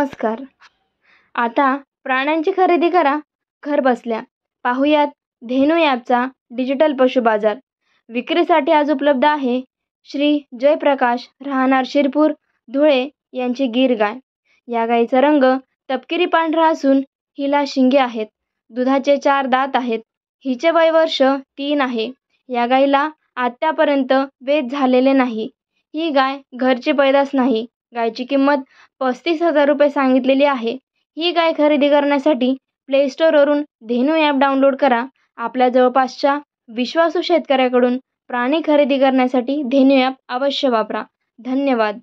नमस्कार आता प्राण्यांची खरेदी करा घर बसल्या पाहुयात धेनू ॲपचा डिजिटल पशु बाजार विक्रीसाठी आज उपलब्ध आहे श्री जयप्रकाश राहणार शिरपूर धुळे यांची गीर गाय या गायीचा रंग तपकिरी पांढरा असून हिला शिंगे आहेत दुधाचे चार दात आहेत हिचे वय वर्ष तीन आहे या गायीला आत्तापर्यंत वेद झालेले नाही ही गाय घरची पैदास नाही गायची किंमत पस्तीस हजार रुपये सांगितलेली आहे ही गाय खरेदी करण्यासाठी प्ले स्टोअरवरून धेनू ॲप डाउनलोड करा आपल्या जवळपासच्या विश्वासू शेतकऱ्याकडून प्राणी खरेदी करण्यासाठी धेनू ॲप अवश्य वापरा धन्यवाद